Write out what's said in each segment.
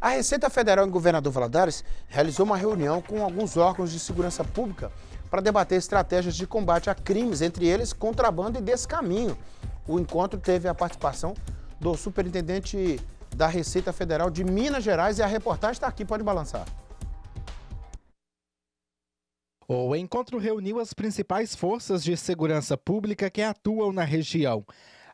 A Receita Federal em Governador Valadares realizou uma reunião com alguns órgãos de segurança pública para debater estratégias de combate a crimes, entre eles contrabando e descaminho. O encontro teve a participação do superintendente da Receita Federal de Minas Gerais e a reportagem está aqui, pode balançar. O encontro reuniu as principais forças de segurança pública que atuam na região.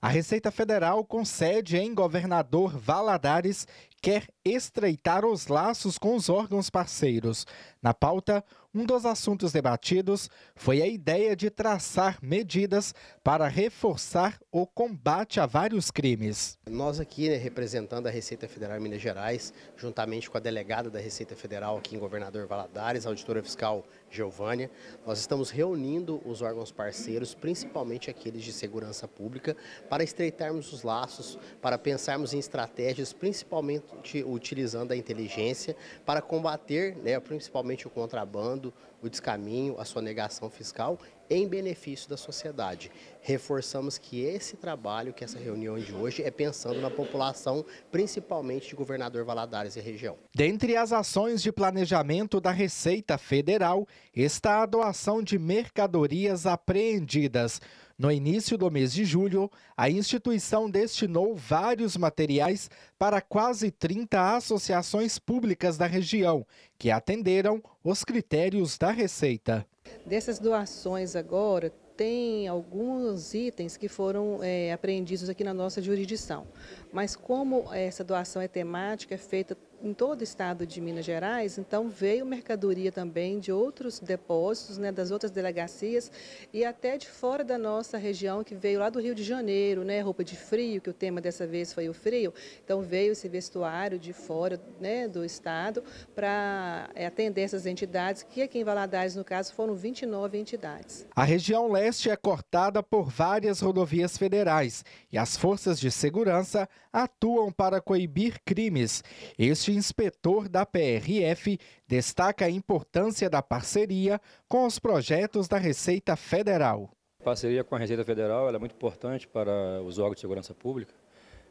A Receita Federal, com sede em Governador Valadares, quer estreitar os laços com os órgãos parceiros. Na pauta, um dos assuntos debatidos foi a ideia de traçar medidas para reforçar o combate a vários crimes. Nós aqui, né, representando a Receita Federal em Minas Gerais, juntamente com a delegada da Receita Federal aqui em Governador Valadares, a auditora fiscal Geovânia, nós estamos reunindo os órgãos parceiros, principalmente aqueles de segurança pública, para estreitarmos os laços, para pensarmos em estratégias, principalmente utilizando a inteligência, para combater né, principalmente o contrabando, o descaminho, a sonegação fiscal em benefício da sociedade. Reforçamos que esse trabalho, que essa reunião de hoje é pensando na população, principalmente de Governador Valadares e região. Dentre as ações de planejamento da Receita Federal está a doação de mercadorias apreendidas. No início do mês de julho, a instituição destinou vários materiais para quase 30 associações públicas da região, que atenderam os critérios da Receita. Dessas doações agora, tem alguns itens que foram é, apreendidos aqui na nossa jurisdição. Mas como essa doação é temática, é feita em todo o estado de Minas Gerais, então veio mercadoria também de outros depósitos, né, das outras delegacias e até de fora da nossa região, que veio lá do Rio de Janeiro, né, roupa de frio, que o tema dessa vez foi o frio, então veio esse vestuário de fora né, do estado para é, atender essas entidades, que aqui em Valadares, no caso, foram 29 entidades. A região leste é cortada por várias rodovias federais e as forças de segurança atuam para coibir crimes. Este inspetor da PRF destaca a importância da parceria com os projetos da Receita Federal. A parceria com a Receita Federal é muito importante para os órgãos de segurança pública,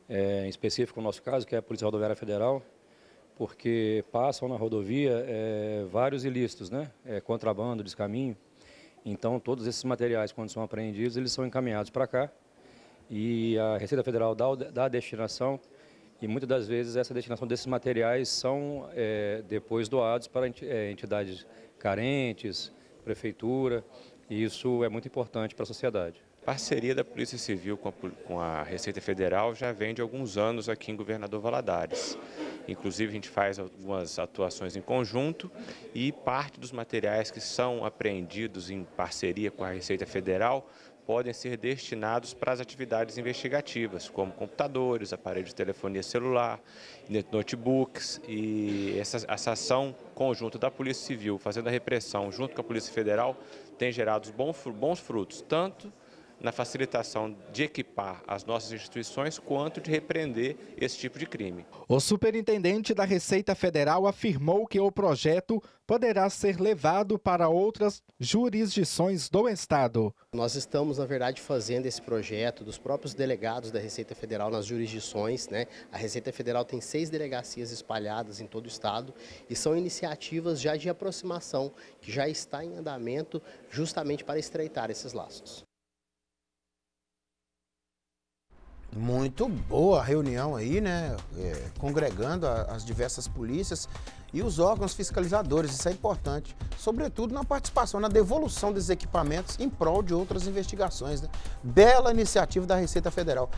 é, em específico no nosso caso, que é a Polícia Rodoviária Federal, porque passam na rodovia é, vários ilícitos, né? É, contrabando, descaminho. Então, todos esses materiais, quando são apreendidos, eles são encaminhados para cá e a Receita Federal dá, dá a destinação e muitas das vezes essa destinação desses materiais são é, depois doados para é, entidades carentes, prefeitura, e isso é muito importante para a sociedade. A parceria da Polícia Civil com a, com a, Receita Federal já vem de alguns anos aqui em Governador Valadares. Inclusive, a gente faz algumas atuações em conjunto e parte dos materiais que são apreendidos em parceria com a Receita Federal podem ser destinados para as atividades investigativas, como computadores, aparelhos de telefonia celular, notebooks. E essa, essa ação conjunta da Polícia Civil, fazendo a repressão junto com a Polícia Federal, tem gerado bons frutos, tanto na facilitação de equipar as nossas instituições quanto de repreender esse tipo de crime. O superintendente da Receita Federal afirmou que o projeto poderá ser levado para outras jurisdições do Estado. Nós estamos, na verdade, fazendo esse projeto dos próprios delegados da Receita Federal nas jurisdições. Né? A Receita Federal tem seis delegacias espalhadas em todo o Estado e são iniciativas já de aproximação, que já está em andamento justamente para estreitar esses laços. Muito boa reunião aí, né? É, congregando a, as diversas polícias e os órgãos fiscalizadores, isso é importante. Sobretudo na participação, na devolução dos equipamentos em prol de outras investigações. Né? Bela iniciativa da Receita Federal.